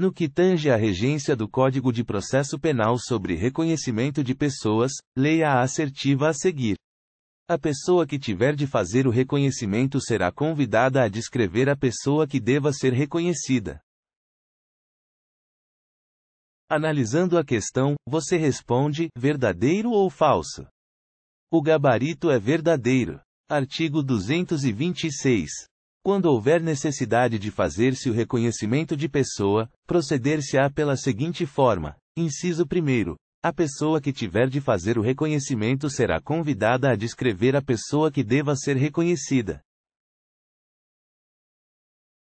No que tange à regência do Código de Processo Penal sobre reconhecimento de pessoas, leia a assertiva a seguir. A pessoa que tiver de fazer o reconhecimento será convidada a descrever a pessoa que deva ser reconhecida. Analisando a questão, você responde: verdadeiro ou falso? O gabarito é verdadeiro. Artigo 226. Quando houver necessidade de fazer-se o reconhecimento de pessoa, proceder-se-á pela seguinte forma: inciso 1. A pessoa que tiver de fazer o reconhecimento será convidada a descrever a pessoa que deva ser reconhecida.